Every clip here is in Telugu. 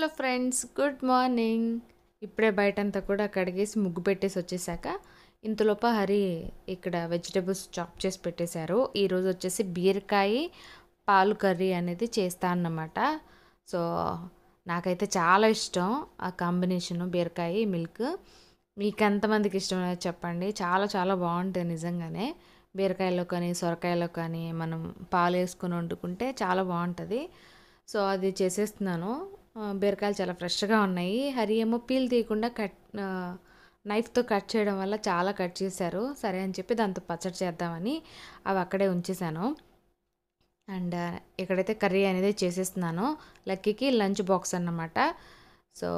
హలో ఫ్రెండ్స్ గుడ్ మార్నింగ్ ఇప్పుడే బయటంతా కూడా కడిగేసి ముగ్గు పెట్టేసి వచ్చేసాక ఇంతలోప హరి ఇక్కడ వెజిటేబుల్స్ చాప్ చేసి పెట్టేశారు ఈరోజు వచ్చేసి బీరకాయ పాలు కర్రీ అనేది చేస్తా అన్నమాట సో నాకైతే చాలా ఇష్టం ఆ కాంబినేషను బీరకాయ మిల్క్ మీకు ఎంతమందికి ఇష్టం చెప్పండి చాలా చాలా బాగుంటుంది నిజంగానే బీరకాయలో కానీ సొరకాయలో కానీ మనం పాలు వేసుకొని వండుకుంటే చాలా బాగుంటుంది సో అది చేసేస్తున్నాను బీరకాయలు చాలా ఫ్రెష్గా ఉన్నాయి హరి ఏమో పీల్ తీయకుండా కట్ నైఫ్తో కట్ చేయడం వల్ల చాలా కట్ చేశారు సరే అని చెప్పి దాంతో పచ్చడి చేద్దామని అవి అక్కడే ఉంచేశాను అండ్ ఇక్కడైతే కర్రీ అనేది చేసేస్తున్నాను లక్కీకి లంచ్ బాక్స్ అన్నమాట సో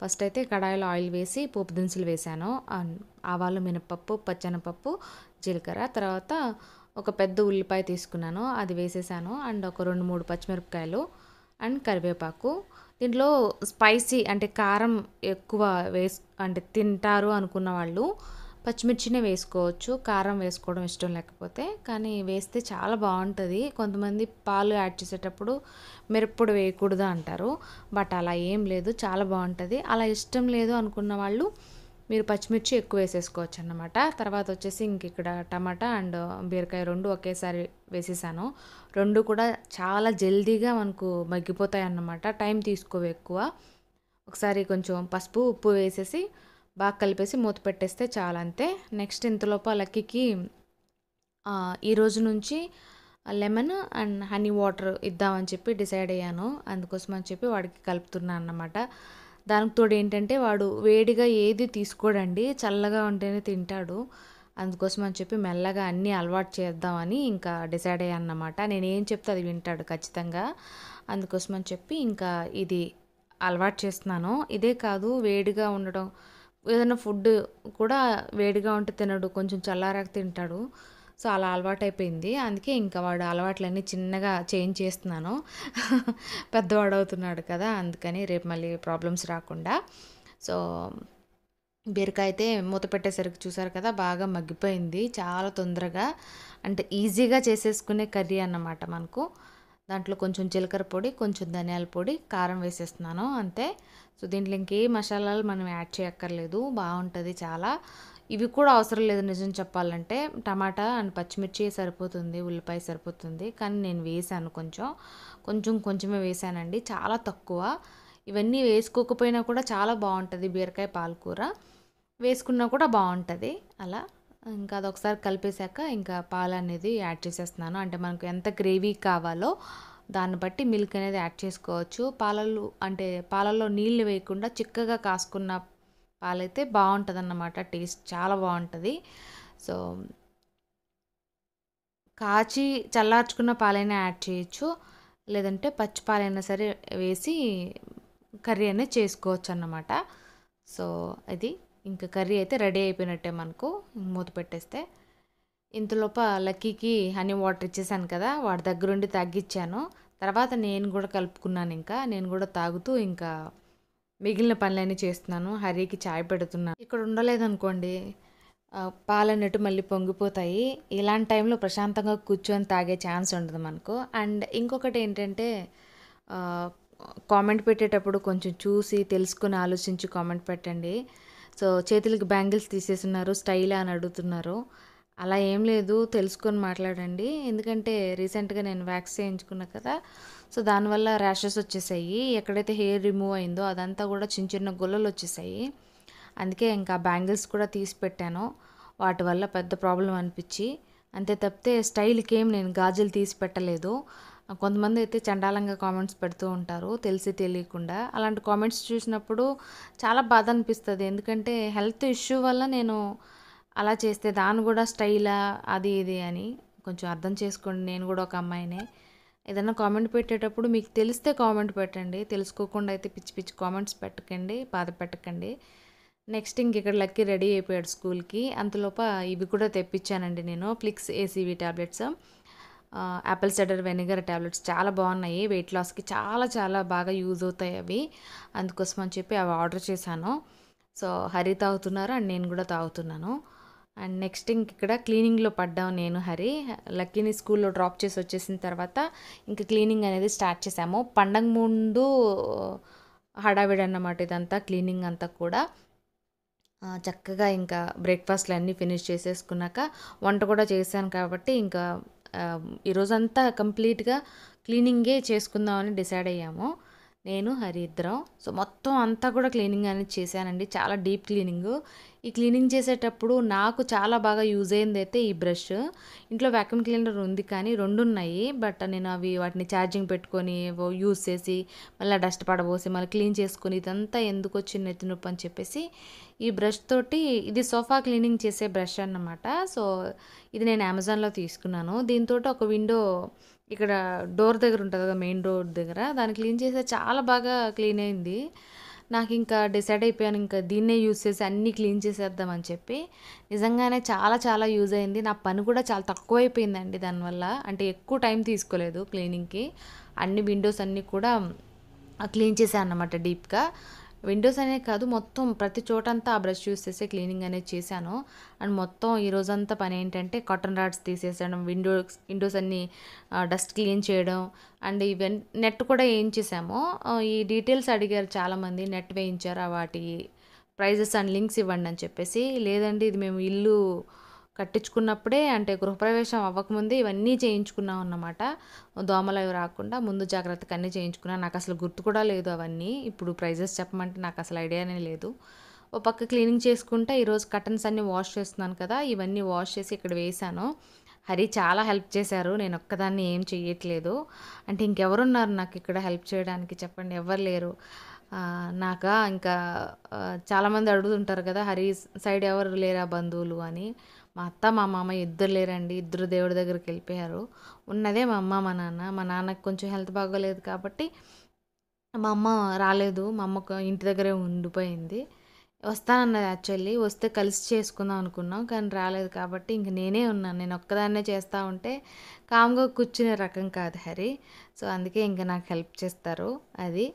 ఫస్ట్ అయితే కడాయిలో ఆయిల్ వేసి పోపు దినుసులు వేశాను ఆవాలు మినపప్పు పచ్చనపప్పు జీలకర్ర తర్వాత ఒక పెద్ద ఉల్లిపాయ తీసుకున్నాను అది వేసేసాను అండ్ ఒక రెండు మూడు పచ్చిమిరపకాయలు అండ్ కరివేపాకు దీంట్లో స్పైసీ అంటే కారం ఎక్కువ వేస్ అంటే తింటారు అనుకున్న వాళ్ళు పచ్చిమిర్చినే వేసుకోవచ్చు కారం వేసుకోవడం ఇష్టం లేకపోతే కానీ వేస్తే చాలా బాగుంటుంది కొంతమంది పాలు యాడ్ చేసేటప్పుడు మిరప్పొడి వేయకూడదు అంటారు బట్ అలా ఏం లేదు చాలా బాగుంటుంది అలా ఇష్టం లేదు అనుకున్న వాళ్ళు మీరు పచ్చిమిర్చి ఎక్కువ వేసేసుకోవచ్చు అనమాట తర్వాత వచ్చేసి ఇంక ఇక్కడ టమాటా అండ్ బీరకాయ రెండు ఒకేసారి వేసేసాను రెండు కూడా చాలా జల్దీగా మనకు మగ్గిపోతాయి అన్నమాట టైం తీసుకోవు ఎక్కువ ఒకసారి కొంచెం పసుపు ఉప్పు వేసేసి బాగా కలిపేసి మూత పెట్టేస్తే చాలా అంతే నెక్స్ట్ ఇంతలోపు లక్కీకి ఈరోజు నుంచి లెమన్ అండ్ హనీ వాటర్ ఇద్దామని చెప్పి డిసైడ్ అయ్యాను అందుకోసం అని చెప్పి వాడికి కలుపుతున్నాను అన్నమాట దానికి తోడు ఏంటంటే వాడు వేడిగా ఏది తీసుకోడండి చల్లగా ఉంటేనే తింటాడు అందుకోసం అని చెప్పి మెల్లగా అన్నీ అలవాటు చేద్దామని ఇంకా డిసైడ్ అయ్యాను అన్నమాట నేను ఏం చెప్తే అది వింటాడు ఖచ్చితంగా అందుకోసం అని చెప్పి ఇంకా ఇది అలవాటు చేస్తున్నాను ఇదే కాదు వేడిగా ఉండడం ఏదైనా ఫుడ్ కూడా వేడిగా ఉంటే తినడు కొంచెం చల్లారాక తింటాడు సో అలా అలవాటు అయిపోయింది అందుకే ఇంకా వాడు అలవాట్లన్నీ చిన్నగా చేంజ్ చేస్తున్నాను పెద్దవాడు అవుతున్నాడు కదా అందుకని రేపు మళ్ళీ ప్రాబ్లమ్స్ రాకుండా సో బీరకాయ అయితే మూత పెట్టేసరికి చూసారు కదా బాగా మగ్గిపోయింది చాలా తొందరగా అంటే ఈజీగా చేసేసుకునే కర్రీ అన్నమాట మనకు దాంట్లో కొంచెం జీలకర్ర పొడి కొంచెం ధనియాల పొడి కారం వేసేస్తున్నాను అంతే సో దీంట్లో ఇంకే మసాలాలు మనం యాడ్ చేయక్కర్లేదు బాగుంటుంది చాలా ఇవి కూడా అవసరం లేదు నిజం చెప్పాలంటే టమాటా అండ్ పచ్చిమిర్చి సరిపోతుంది ఉల్లిపాయ సరిపోతుంది కానీ నేను వేసాను కొంచెం కొంచెం కొంచెమే వేసానండి చాలా తక్కువ ఇవన్నీ వేసుకోకపోయినా కూడా చాలా బాగుంటుంది బీరకాయ పాలకూర వేసుకున్నా కూడా బాగుంటుంది అలా ఇంకా అది ఒకసారి కలిపేశాక ఇంకా పాలు అనేది యాడ్ చేసేస్తున్నాను అంటే మనకు ఎంత గ్రేవీ కావాలో దాన్ని బట్టి మిల్క్ అనేది యాడ్ చేసుకోవచ్చు పాలలు అంటే పాలల్లో నీళ్ళు వేయకుండా చిక్కగా కాసుకున్న పాలైతే బాగుంటుంది అన్నమాట టేస్ట్ చాలా బాగుంటుంది సో కాచి చల్లార్చుకున్న పాలైనా యాడ్ చేయొచ్చు లేదంటే పచ్చి పాలైనా సరే వేసి కర్రీ అనేది చేసుకోవచ్చు అన్నమాట సో అది ఇంకా కర్రీ అయితే రెడీ అయిపోయినట్టే మనకు మూత పెట్టేస్తే ఇంతలోప లక్కీకి హనీ వాటర్ ఇచ్చేసాను కదా వాడి దగ్గరుండి తగ్గించాను తర్వాత నేను కూడా కలుపుకున్నాను ఇంకా నేను కూడా తాగుతూ ఇంకా మిగిలిన పనులన్నీ చేస్తున్నాను హరికి చాయ్ పెడుతున్నాను ఇక్కడ ఉండలేదనుకోండి పాలన్నట్టు మళ్ళీ పొంగిపోతాయి ఇలాంటి టైంలో ప్రశాంతంగా కూర్చొని తాగే ఛాన్స్ ఉండదు మనకు అండ్ ఇంకొకటి ఏంటంటే కామెంట్ పెట్టేటప్పుడు కొంచెం చూసి తెలుసుకుని ఆలోచించి కామెంట్ పెట్టండి సో చేతులకి బ్యాంగిల్స్ తీసేస్తున్నారు స్టైల్ అని అడుగుతున్నారు అలా ఏం లేదు తెలుసుకొని మాట్లాడండి ఎందుకంటే రీసెంట్గా నేను వ్యాక్స్ చేయించుకున్నా కదా సో దానివల్ల ర్యాషెస్ వచ్చేసాయి ఎక్కడైతే హెయిర్ రిమూవ్ అయిందో అదంతా కూడా చిన్న చిన్న గుల్లలు వచ్చేసాయి అందుకే ఇంకా బ్యాంగిల్స్ కూడా తీసి పెట్టాను వాటి వల్ల పెద్ద ప్రాబ్లం అనిపించి అంతే తప్పితే స్టైల్కి ఏం నేను గాజులు తీసి పెట్టలేదు కొంతమంది అయితే చండాలంగా కామెంట్స్ పెడుతూ ఉంటారు తెలిసి తెలియకుండా అలాంటి కామెంట్స్ చూసినప్పుడు చాలా బాధ అనిపిస్తుంది ఎందుకంటే హెల్త్ ఇష్యూ వల్ల నేను అలా చేస్తే దాన్ని కూడా స్టైలా అది ఇది అని కొంచెం అర్థం చేసుకోండి నేను కూడా ఒక అమ్మాయినే ఏదైనా కామెంట్ పెట్టేటప్పుడు మీకు తెలిస్తే కామెంట్ పెట్టండి తెలుసుకోకుండా అయితే పిచ్చి పిచ్చి కామెంట్స్ పెట్టకండి బాధ పెట్టకండి నెక్స్ట్ ఇంక ఇక్కడ లక్కీ రెడీ అయిపోయాడు స్కూల్కి అంతలోప ఇవి కూడా తెప్పించానండి నేను ఫ్లిక్స్ ACV tablets apple cider vinegar tablets చాలా బాగున్నాయి వెయిట్ లాస్కి చాలా చాలా బాగా యూజ్ అవుతాయి అవి అందుకోసం అని చెప్పి అవి ఆర్డర్ చేశాను సో హరి తాగుతున్నారు అండ్ నేను కూడా తాగుతున్నాను అండ్ నెక్స్ట్ ఇంక ఇక్కడ క్లీనింగ్లో పడ్డాం నేను హరి లక్కీని స్కూల్లో డ్రాప్ చేసి వచ్చేసిన తర్వాత ఇంకా క్లీనింగ్ అనేది స్టార్ట్ చేసాము పండగ ముందు హడావిడి అన్నమాట ఇదంతా క్లీనింగ్ అంతా కూడా చక్కగా ఇంకా బ్రేక్ఫాస్ట్లు అన్నీ ఫినిష్ చేసేసుకున్నాక వంట కూడా చేశాను కాబట్టి ఇంకా ఈరోజంతా కంప్లీట్గా క్లీనింగే చేసుకుందామని డిసైడ్ అయ్యాము నేను హరిద్రం సో మొత్తం అంతా కూడా క్లీనింగ్ అనేది చేశానండి చాలా డీప్ క్లీనింగ్ ఈ క్లీనింగ్ చేసేటప్పుడు నాకు చాలా బాగా యూజ్ అయింది అయితే ఈ బ్రష్ ఇంట్లో వ్యాక్యూమ్ క్లీనర్ ఉంది కానీ రెండు ఉన్నాయి బట్ నేను అవి వాటిని ఛార్జింగ్ పెట్టుకొని యూజ్ చేసి మళ్ళీ డస్ట్ పడబోసి మళ్ళీ క్లీన్ చేసుకొని ఇదంతా ఎందుకు వచ్చింది నెత్తి నొప్పి అని చెప్పేసి ఈ బ్రష్ తోటి ఇది సోఫా క్లీనింగ్ చేసే బ్రష్ అన్నమాట సో ఇది నేను అమెజాన్లో తీసుకున్నాను దీంతో ఒక విండో ఇక్కడ డోర్ దగ్గర ఉంటుంది కదా మెయిన్ డోర్ దగ్గర దాన్ని క్లీన్ చేస్తే చాలా బాగా క్లీన్ అయింది నాకు ఇంకా డిసైడ్ అయిపోయాను ఇంకా దీన్నే యూజ్ చేసి అన్నీ క్లీన్ చేసేద్దామని చెప్పి నిజంగానే చాలా చాలా యూజ్ అయింది నా పని కూడా చాలా తక్కువ అయిపోయిందండి దానివల్ల అంటే ఎక్కువ టైం తీసుకోలేదు క్లీనింగ్కి అన్ని విండోస్ అన్నీ కూడా క్లీన్ చేశాను అనమాట డీప్గా విండోస్ అనే కాదు మొత్తం ప్రతి చోటంతా ఆ బ్రష్ యూస్ చేసే క్లీనింగ్ అనేది చేశాను అండ్ మొత్తం ఈ రోజంతా పని ఏంటంటే కాటన్ రాడ్స్ తీసేసాను విండోస్ విండోస్ అన్ని డస్ట్ క్లీన్ చేయడం అండ్ ఈవెన్ నెట్ కూడా వేయించేసాము ఈ డీటెయిల్స్ అడిగారు చాలామంది నెట్ వేయించారు వాటి ప్రైజెస్ అండ్ లింక్స్ ఇవ్వండి అని చెప్పేసి లేదండి ఇది మేము ఇల్లు కట్టించుకున్నప్పుడే అంటే గృహప్రవేశం అవ్వకముందే ఇవన్నీ చేయించుకున్నాం అన్నమాట దోమలు అవి రాకుండా ముందు జాగ్రత్తగా అన్నీ చేయించుకున్నాను నాకు అసలు గుర్తు కూడా లేదు అవన్నీ ఇప్పుడు ప్రైజెస్ చెప్పమంటే నాకు అసలు ఐడియానే లేదు ఓ పక్క క్లీనింగ్ చేసుకుంటే ఈరోజు కటన్స్ అన్నీ వాష్ చేస్తున్నాను కదా ఇవన్నీ వాష్ చేసి ఇక్కడ వేశాను హరి చాలా హెల్ప్ చేశారు నేను ఒక్కదాన్ని ఏం చేయట్లేదు అంటే ఇంకెవరున్నారు నాకు ఇక్కడ హెల్ప్ చేయడానికి చెప్పండి ఎవరు లేరు నాకు ఇంకా చాలామంది అడుగుతుంటారు కదా హరి సైడ్ ఎవరు లేరా బంధువులు అని మా అత్త మా మామ ఇద్దరు లేరండి ఇద్దరు దేవుడి దగ్గరికి వెళ్ళిపోయారు ఉన్నదే మా అమ్మ మా నాన్న మా నాన్నకు కొంచెం హెల్త్ బాగోలేదు కాబట్టి మా అమ్మ రాలేదు మా అమ్మ ఇంటి దగ్గరే ఉండిపోయింది వస్తానన్నది యాక్చువల్లీ వస్తే కలిసి చేసుకుందాం అనుకున్నాం కానీ రాలేదు కాబట్టి ఇంక నేనే ఉన్నాను నేను ఒక్కదాన్నే చేస్తూ ఉంటే కామ్గా కూర్చునే రకం కాదు హరి సో అందుకే ఇంకా నాకు హెల్ప్ చేస్తారు అది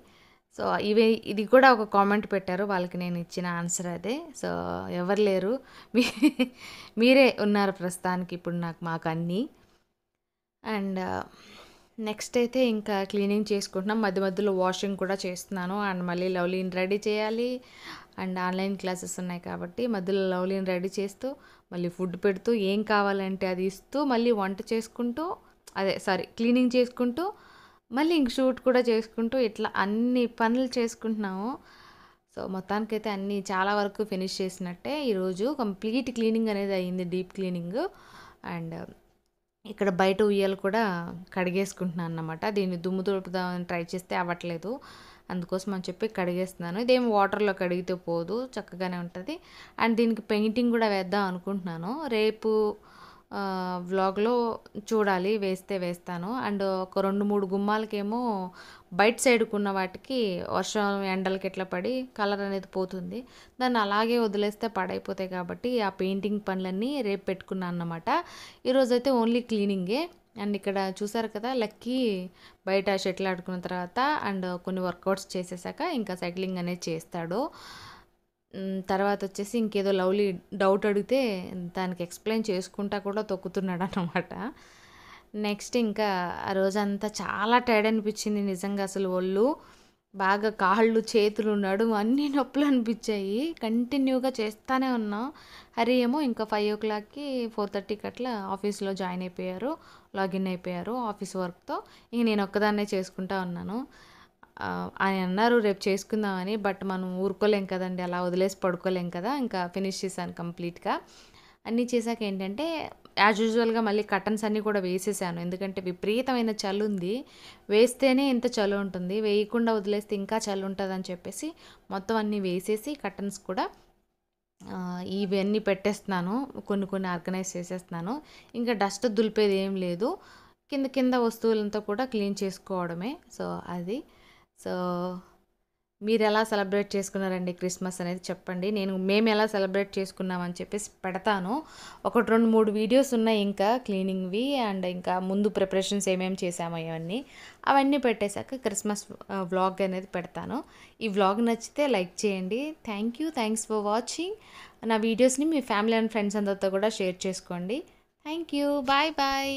సో ఇవి ఇది కూడా ఒక కామెంట్ పెట్టారు వాళ్ళకి నేను ఇచ్చిన ఆన్సర్ అదే సో ఎవరు లేరు మీ మీరే ఉన్నారు ప్రస్తుతానికి ఇప్పుడు నాకు మాకు అన్నీ అండ్ నెక్స్ట్ అయితే ఇంకా క్లీనింగ్ చేసుకుంటున్నాం మధ్య మధ్యలో వాషింగ్ కూడా చేస్తున్నాను అండ్ మళ్ళీ లవ్లీని రెడీ చేయాలి అండ్ ఆన్లైన్ క్లాసెస్ ఉన్నాయి కాబట్టి మధ్యలో లవ్లీని రెడీ చేస్తూ మళ్ళీ ఫుడ్ పెడుతూ ఏం కావాలంటే అది ఇస్తూ మళ్ళీ వంట చేసుకుంటూ అదే సారీ క్లీనింగ్ చేసుకుంటూ మళ్ళీ ఇంక షూట్ కూడా చేసుకుంటూ ఇట్లా అన్ని పనులు చేసుకుంటున్నాము సో మొత్తానికైతే అన్నీ చాలా వరకు ఫినిష్ చేసినట్టే ఈరోజు కంప్లీట్ క్లీనింగ్ అనేది అయ్యింది డీప్ క్లీనింగ్ అండ్ ఇక్కడ బయట ఉయ్యాలు కూడా కడిగేసుకుంటున్నాను అనమాట దీన్ని దుమ్ము తుడుపుదామని ట్రై చేస్తే అవ్వట్లేదు అందుకోసం అని చెప్పి కడిగేస్తున్నాను ఇదేం వాటర్లో కడిగితే పోదు చక్కగానే ఉంటుంది అండ్ దీనికి పెయింటింగ్ కూడా వేద్దాం అనుకుంటున్నాను రేపు వ్లాగ్లో చూడాలి వేస్తే వేస్తాను అండ్ ఒక రెండు మూడు గుమ్మాలకేమో బయట సైడ్కున్న వాటికి వర్షం ఎండలకి ఎట్లా పడి కలర్ అనేది పోతుంది దాన్ని అలాగే వదిలేస్తే పడైపోతాయి కాబట్టి ఆ పెయింటింగ్ పనులన్నీ రేపు పెట్టుకున్నాను అన్నమాట ఈరోజైతే ఓన్లీ క్లీనింగే అండ్ ఇక్కడ చూసారు కదా లక్కీ బయట షటిల్ ఆడుకున్న తర్వాత అండ్ కొన్ని వర్కౌట్స్ చేసేసాక ఇంకా సైక్లింగ్ అనేది చేస్తాడు తర్వాత వచ్చేసి ఇంకేదో లవ్లీ డౌట్ అడిగితే దానికి ఎక్స్ప్లెయిన్ చేసుకుంటా కూడా తొక్కుతున్నాడు అనమాట నెక్స్ట్ ఇంకా ఆ రోజంతా చాలా టైర్డ్ అనిపించింది నిజంగా అసలు ఒళ్ళు బాగా కాళ్ళు చేతులు నడుము అన్నీ నొప్పులు అనిపించాయి కంటిన్యూగా చేస్తూనే ఉన్నాం హరి ఏమో ఇంకా ఫైవ్ ఓ క్లాక్కి ఫోర్ థర్టీకి అట్లా ఆఫీస్లో జాయిన్ అయిపోయారు లాగిన్ అయిపోయారు ఆఫీస్ వర్క్తో ఇంక నేను ఒక్కదాన్నే చేసుకుంటా ఉన్నాను అని అన్నారు రేపు చేసుకుందామని బట్ మనం ఊరుకోలేం కదండి అలా వదిలేసి పడుకోలేం కదా ఇంకా ఫినిష్ చేశాను కంప్లీట్గా అన్నీ చేశాక ఏంటంటే యాజ్ యూజువల్గా మళ్ళీ కటన్స్ అన్నీ కూడా వేసేసాను ఎందుకంటే విపరీతమైన చలి ఉంది వేస్తేనే ఇంత చలి ఉంటుంది వేయకుండా వదిలేస్తే ఇంకా చలి ఉంటుందని చెప్పేసి మొత్తం అన్నీ వేసేసి కటన్స్ కూడా ఇవన్నీ పెట్టేస్తున్నాను కొన్ని కొన్ని ఆర్గనైజ్ చేసేస్తున్నాను ఇంకా డస్ట్ దులిపేది ఏం లేదు కింద కింద వస్తువులంతా కూడా క్లీన్ చేసుకోవడమే సో అది సో మీరు ఎలా సెలబ్రేట్ చేసుకున్నారండి క్రిస్మస్ అనేది చెప్పండి నేను మేము ఎలా సెలబ్రేట్ చేసుకున్నామని చెప్పేసి పెడతాను ఒకటి రెండు మూడు వీడియోస్ ఉన్నాయి ఇంకా క్లీనింగ్వి అండ్ ఇంకా ముందు ప్రిపరేషన్స్ ఏమేమి చేసామో ఇవన్నీ అవన్నీ పెట్టేశాక క్రిస్మస్ వ్లాగ్ అనేది పెడతాను ఈ వ్లాగ్ నచ్చితే లైక్ చేయండి thank you thanks for watching నా వీడియోస్ని మీ ఫ్యామిలీ అండ్ ఫ్రెండ్స్ అందరితో కూడా షేర్ చేసుకోండి థ్యాంక్ యూ బాయ్ బాయ్